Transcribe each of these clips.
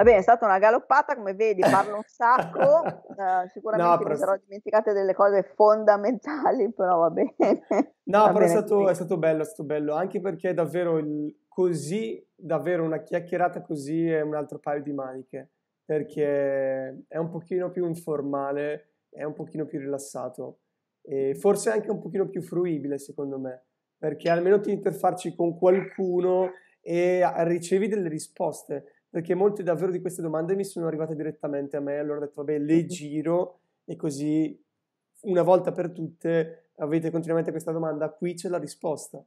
Va bene, è stata una galoppata, come vedi, parlo un sacco, uh, sicuramente no, però... mi sarò dimenticate delle cose fondamentali, però va bene. No, va però bene, è, stato, è, stato, bello, è stato bello, anche perché è davvero il, così, davvero una chiacchierata così è un altro paio di maniche, perché è un pochino più informale, è un pochino più rilassato e forse anche un pochino più fruibile secondo me, perché almeno ti interfacci con qualcuno e ricevi delle risposte perché molte davvero di queste domande mi sono arrivate direttamente a me, allora ho detto vabbè le giro e così una volta per tutte avete continuamente questa domanda, qui c'è la risposta.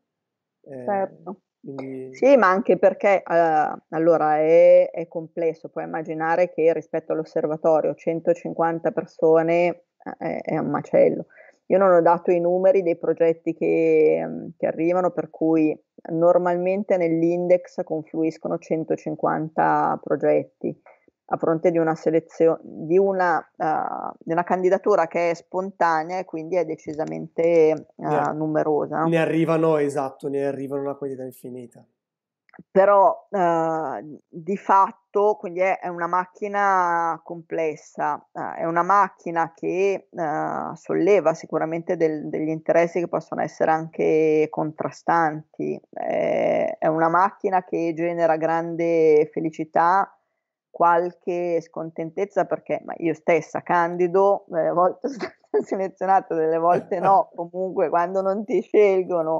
Certo. Eh, certo. Quindi... Sì, ma anche perché uh, allora è, è, complesso, puoi immaginare che rispetto all'osservatorio 150 persone eh, è, è un macello. Io non ho dato i numeri dei progetti che, ehm, che arrivano, per cui normalmente nell'index confluiscono 150 progetti a fronte di una selezione di una, uh, di una, candidatura che è spontanea e quindi è decisamente uh, eh, yeah. numerosa. Ne arrivano, esatto, ne arrivano una quantità infinita però eh, di fatto quindi è, è una macchina complessa, eh, è una macchina che eh, solleva sicuramente del, degli interessi che possono essere anche contrastanti, eh, è una macchina che genera grande felicità, qualche scontentezza perché ma io stessa candido, delle eh, volte sono selezionato, delle volte no, comunque quando non ti scelgono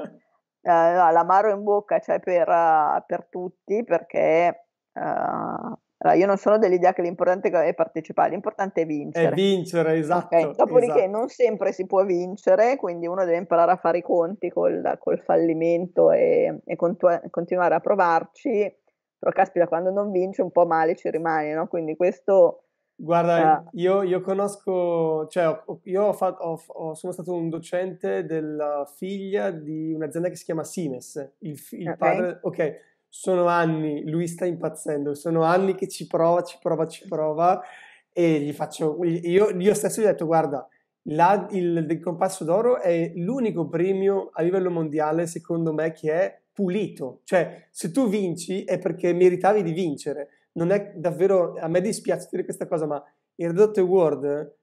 eh, l'amaro in bocca c'è cioè, per, eh, per tutti perché eh, allora, io non sono dell'idea che l'importante è partecipare, l'importante è vincere. È vincere, esatto. Okay. Dopodiché esatto. non sempre si può vincere, quindi uno deve imparare a fare i conti col, col fallimento e, e contu- continuare a provarci, però caspita quando non vince un po' male ci rimane, no? quindi questo Guarda, eh. io, io, conosco, cioè io ho fatto, ho, ho, sono stato un docente della figlia di un'azienda che si chiama Simes, il, il okay. padre, ok, sono anni, lui sta impazzendo, sono anni che ci prova, ci prova, ci prova e gli faccio, io, io stesso gli ho detto guarda, la, il, il compasso d'oro è l'unico premio a livello mondiale secondo me che è pulito, cioè se tu vinci è perché meritavi di vincere non è davvero, a me dispiace dire questa cosa, ma in Red World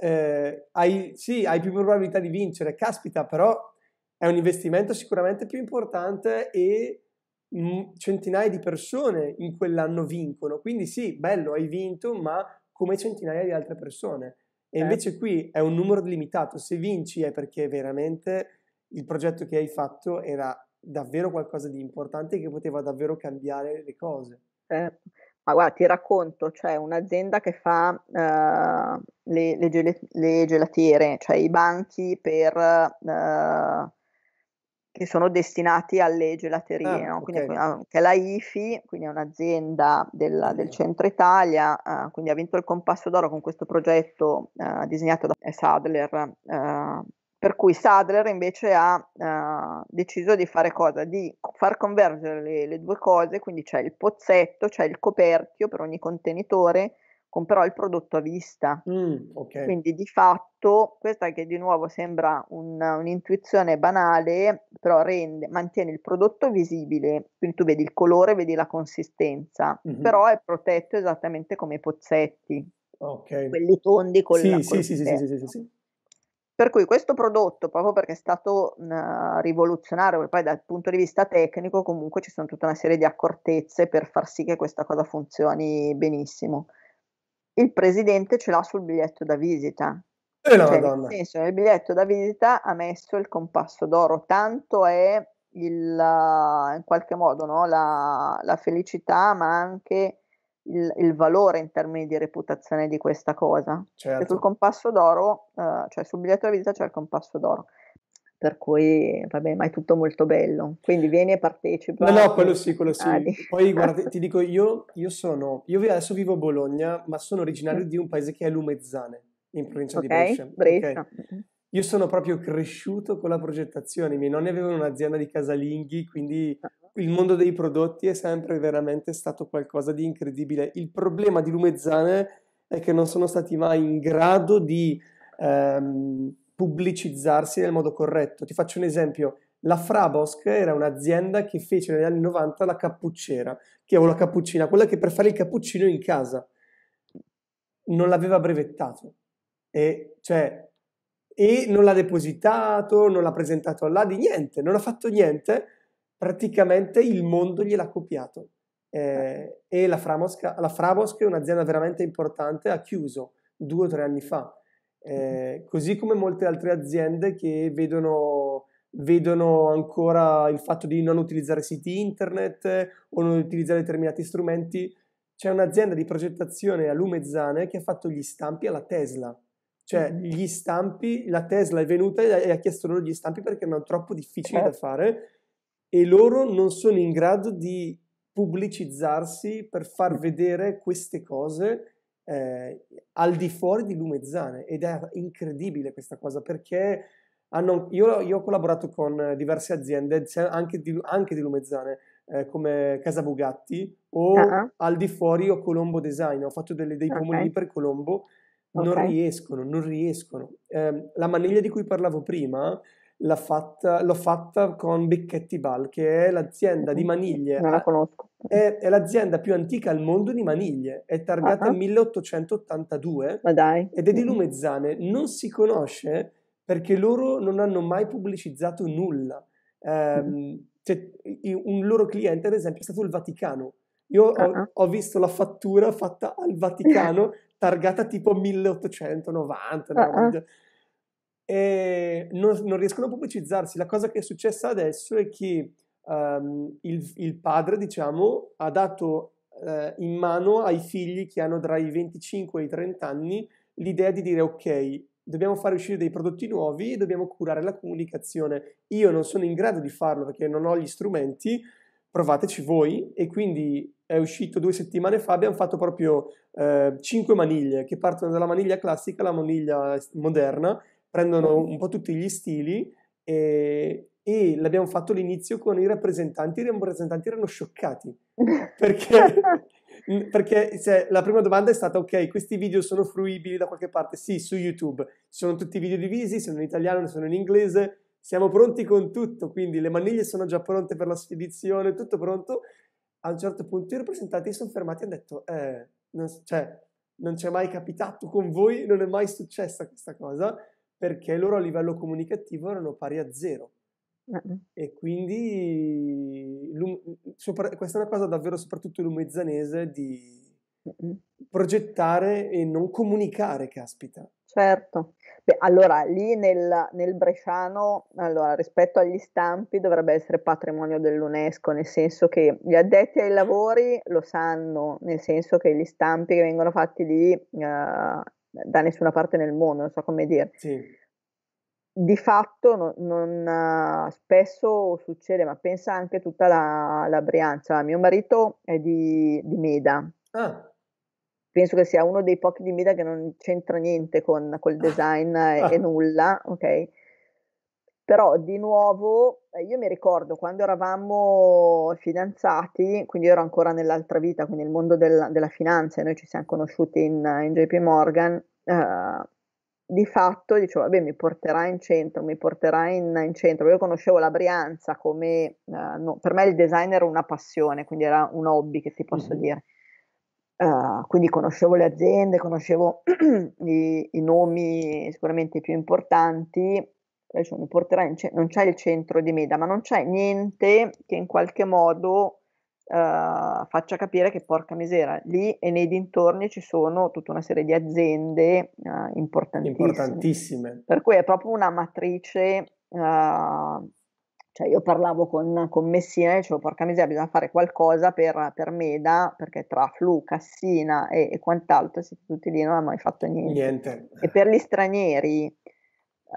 eh, hai, sì, hai più probabilità di vincere, caspita, però è un investimento sicuramente più importante e mm, centinaia di persone in quell'anno vincono, quindi sì, bello, hai vinto, ma come centinaia di altre persone. E eh. invece qui è un numero limitato, se vinci è perché veramente il progetto che hai fatto era davvero qualcosa di importante che poteva davvero cambiare le cose. Certo. Ma guarda, ti racconto, c'è cioè, un'azienda che fa eh, le, le, le, gelatiere, cioè i banchi per, eh, che sono destinati alle gelaterie, ah, no? quindi, okay. Ah, che è la IFI, quindi è un'azienda della, del centro Italia, eh, quindi ha vinto il compasso d'oro con questo progetto eh, disegnato da Sadler eh, per cui Sadler invece ha uh, deciso di fare cosa? Di far convergere le, le due cose, quindi c'è il pozzetto, c'è il coperchio per ogni contenitore, con però il prodotto a vista. Mm, okay. Quindi di fatto questa che di nuovo sembra un, un'intuizione banale, però rende, mantiene il prodotto visibile, quindi tu vedi il colore, vedi la consistenza, mm-hmm. però è protetto esattamente come i pozzetti, okay. quelli tondi con sì, la sì, sì, sì, sì, sì, sì, sì. Per cui questo prodotto, proprio perché è stato uh, rivoluzionario, poi dal punto di vista tecnico comunque ci sono tutta una serie di accortezze per far sì che questa cosa funzioni benissimo. Il presidente ce l'ha sul biglietto da visita. Eh no, cioè, nel senso, nel biglietto da visita ha messo il compasso d'oro, tanto è il, in qualche modo no? la, la felicità, ma anche il, il, valore in termini di reputazione di questa cosa. Cioè, certo. Sul compasso d'oro, eh, cioè sul biglietto da visita c'è il compasso d'oro. Per cui, vabbè, ma è tutto molto bello. Quindi vieni e partecipa. No, no, quello sì, quello sì. Ah, Poi guarda, ti dico, io, io, sono, io adesso vivo a Bologna, ma sono originario di un paese che è Lumezzane, in provincia okay, di Brescia. Brescia. Okay. Io sono proprio cresciuto con la progettazione, i miei nonni avevano un'azienda di casalinghi, quindi il mondo dei prodotti è sempre veramente stato qualcosa di incredibile. Il problema di Lumezzane è che non sono stati mai in grado di ehm, pubblicizzarsi nel modo corretto. Ti faccio un esempio. La Frabosch era un'azienda che fece negli anni 90 la cappuccera, che o la cappuccina, quella che per fare il cappuccino in casa non l'aveva brevettato. E cioè, e non l'ha depositato, non l'ha presentato all'ADI, niente, non ha fatto niente, praticamente il mondo gliel'ha copiato. Eh, eh. e la Framosk, la è un'azienda veramente importante, ha chiuso due o tre anni fa, eh, mm-hmm. così come molte altre aziende che vedono, vedono, ancora il fatto di non utilizzare siti internet o non utilizzare determinati strumenti. C'è un'azienda di progettazione a Lumezzane che ha fatto gli stampi alla Tesla cioè, mm-hmm. gli stampi, la Tesla è venuta e ha chiesto loro gli stampi perché erano troppo difficili da eh. fare e loro non sono in grado di pubblicizzarsi per far mm. vedere queste cose eh, al di fuori di Lumezzane ed è incredibile questa cosa perché hanno, io, io, ho collaborato con diverse aziende anche di, anche di Lumezzane eh, come Casa Bugatti o uh-huh. al di fuori o Colombo Design ho fatto delle, dei pomodori okay. per Colombo non riescono, non riescono. Eh, la maniglia di cui parlavo prima fatta, l'ho fatta con Becchetti Ball, che è l'azienda di maniglie. Non la conosco. È, è l'azienda più antica al mondo di maniglie, è targata uh-huh. 1882 ed è di Lumezzane. Non si conosce perché loro non hanno mai pubblicizzato nulla. Eh, cioè, un loro cliente, ad esempio, è stato il Vaticano. Io uh-huh. ho, visto la fattura fatta al Vaticano targata tipo 1890. Uh-uh. Ah, ah. E non, non, riescono a pubblicizzarsi. La cosa che è successa adesso è che um, il, il, padre, diciamo, ha dato uh, in mano ai figli che hanno tra i 25 e i 30 anni l'idea di dire ok, dobbiamo fare uscire dei prodotti nuovi dobbiamo curare la comunicazione. Io non sono in grado di farlo perché non ho gli strumenti, provateci voi e quindi è uscito due settimane fa, abbiamo fatto proprio eh, cinque maniglie che partono dalla maniglia classica alla maniglia moderna, prendono un po' tutti gli stili e, e l'abbiamo fatto all'inizio con i rappresentanti, i rappresentanti erano scioccati perché, perché cioè, la prima domanda è stata ok, questi video sono fruibili da qualche parte? Sì, su YouTube, sono tutti video divisi, sono in italiano, sono in inglese, siamo pronti con tutto, quindi le maniglie sono già pronte per la spedizione, tutto pronto. A un certo punto i rappresentanti sono fermati e hanno detto, eh, non, cioè, non c'è mai capitato con voi, non è mai successa questa cosa, perché loro a livello comunicativo erano pari a zero. Uh-huh. E quindi sopra, questa è una cosa davvero soprattutto lumezzanese di uh-huh. progettare e non comunicare, caspita. Certo. Beh, allora, lì nel, nel bresciano, allora, rispetto agli stampi, dovrebbe essere patrimonio dell'UNESCO, nel senso che gli addetti ai lavori lo sanno, nel senso che gli stampi che vengono fatti lì eh, da nessuna parte nel mondo, non so come dire. Sì. Di fatto non, non, eh, spesso succede, ma pensa anche tutta la, la Brianza. Mio marito è di, di Meda. Ah penso che sia uno dei pochi di Mida che non c'entra niente con col ah. design ah. e, nulla, ok? Però di nuovo, eh, io mi ricordo quando eravamo fidanzati, quindi ero ancora nell'altra vita, quindi nel mondo del, della finanza, e noi ci siamo conosciuti in, in JP Morgan, eh, di fatto dicevo, vabbè, mi porterà in centro, mi porterà in, in centro. Io conoscevo la Brianza come, eh, no, per me il design era una passione, quindi era un hobby che ti posso mm-hmm. dire Uh, quindi conoscevo le aziende, conoscevo i, i, nomi sicuramente più importanti. Adesso mi porterai, ce- non c'è il centro di Meda, ma non c'è niente che in qualche modo uh, faccia capire che porca misera, lì e nei dintorni ci sono tutta una serie di aziende uh, importantissime. importantissime. Per cui è proprio una matrice cioè io parlavo con, con Messina e dicevo porca miseria bisogna fare qualcosa per, per Meda perché tra flu, Cassina e, e quant'altro siete tutti lì non hanno mai fatto niente. niente. E per gli stranieri,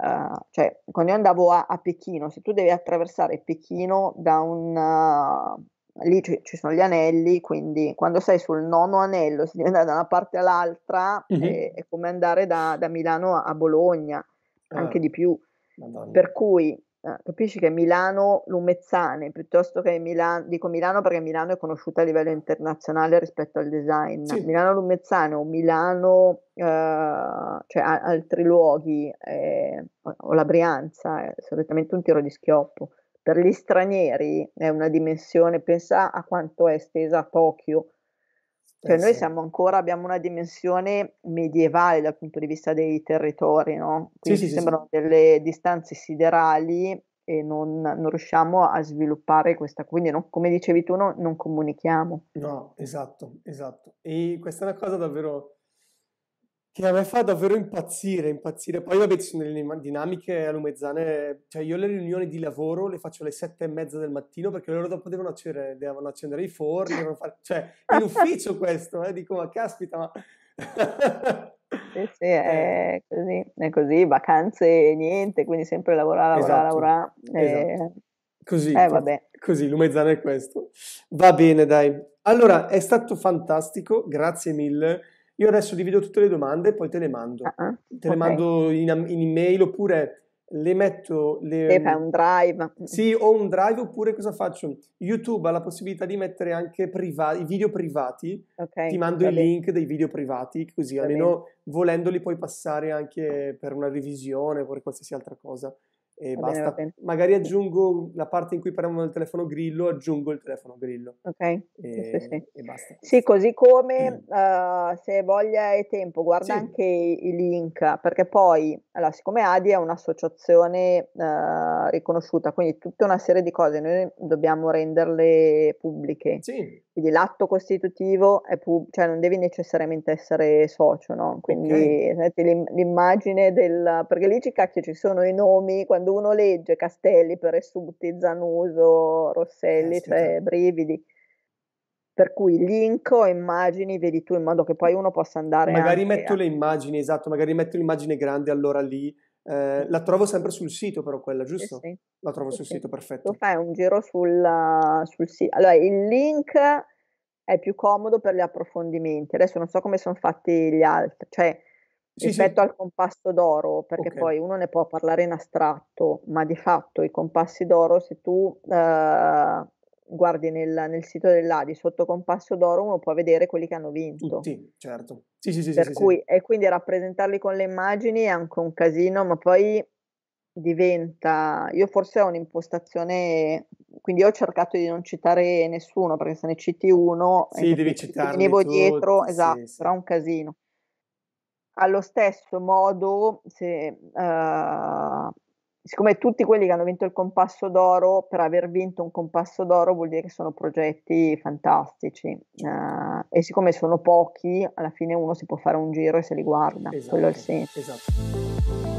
uh, cioè quando io andavo a, a, Pechino, se tu devi attraversare Pechino da un... Eh, lì ci, ci, sono gli anelli, quindi quando sei sul nono anello, si deve andare da una parte all'altra, mm-hmm. è, è, come andare da, da Milano a, a Bologna, ah. anche eh. di più. Madonna. Per cui Ah, capisci che Milano Lumezzane piuttosto che Milano, dico Milano perché Milano è conosciuta a livello internazionale rispetto al design, sì. Milano Lumezzane o Milano, eh, cioè a, altri luoghi eh, o la Brianza è solitamente un tiro di schioppo. Per gli stranieri è una dimensione, pensa a quanto è estesa a Tokyo eh, cioè noi siamo ancora, abbiamo una dimensione medievale dal punto di vista dei territori, no? Quindi sì, ci sì, sembrano delle distanze siderali e non, non, riusciamo a sviluppare questa, quindi non, come dicevi tu no, non comunichiamo. No, esatto, esatto. E questa è una cosa davvero che a me fa davvero impazzire, impazzire. Poi vabbè, ci sono delle dinamiche a Lumezzane, cioè io le riunioni di lavoro le faccio alle sette e mezza del mattino perché loro dopo devono accendere, devono accendere i forni, devono fare... cioè è ufficio questo, eh? dico ma caspita, ma... sì, sì, è eh. così, è così, vacanze e niente, quindi sempre lavorare, lavorare, esatto, lavorare. Eh... Esatto. Così, eh, vabbè. così, Lumezzano è questo. Va bene, dai. Allora, è stato fantastico, grazie mille. Io adesso divido tutte le domande e poi te le mando. Ah, ah te okay. le mando in, in, email oppure le metto... Le, e fai un drive. Sì, o un drive oppure cosa faccio? YouTube ha la possibilità di mettere anche priva- i video privati. Okay, Ti mando i link dei video privati, così va almeno bene. volendoli puoi passare anche per una revisione o per qualsiasi altra cosa e va basta. Bene, Magari aggiungo la parte in cui parliamo del telefono grillo, aggiungo il telefono grillo. Ok, e, sì, sì, e basta. Sì, così come mm. uh, se voglia e tempo, guarda anche i link, perché poi, allora, siccome Adi è un'associazione uh, riconosciuta, quindi tutta una serie di cose noi dobbiamo renderle pubbliche. Sì. Quindi l'atto costitutivo è pub- cioè non devi necessariamente essere socio, no? Quindi okay. senti, l'immagine del... perché lì ci cacchio ci sono i nomi quando uno legge Castelli, Peressuti, Zanuso, Rosselli, eh, cioè sì. Certo. brividi. Per cui link o immagini, vedi tu in modo che poi uno possa andare. Magari metto a... le immagini, esatto, magari metto l'immagine grande allora lì. Eh, la trovo sempre sul sito, però quella, giusto? Sì, sì. La trovo sul sito, perfetto. Tu fai un giro sulla, sul sito. Allora, il link è più comodo per gli approfondimenti. Adesso non so come sono fatti gli altri, cioè sì, rispetto sì. al compasso d'oro, perché okay. poi uno ne può parlare in astratto, ma di fatto i compassi d'oro, se tu eh, guardi nel, nel, sito dell'ADI sotto compasso d'oro, uno può vedere quelli che hanno vinto. Sì, certo. Sì, sì, sì, per cui, E quindi rappresentarli con le immagini è anche un casino, ma poi diventa, io forse ho un'impostazione, quindi ho cercato di non citare nessuno perché se ne citi uno, sì, devi citarlo. Venivo dietro, esatto, sì, sì. sarà un casino. Allo stesso modo, se, uh, siccome tutti quelli che hanno vinto il compasso d'oro, per aver vinto un compasso d'oro vuol dire che sono progetti fantastici uh, e siccome sono pochi, alla fine uno si può fare un giro e se li guarda, esatto, quello è il esatto, senso. Esatto.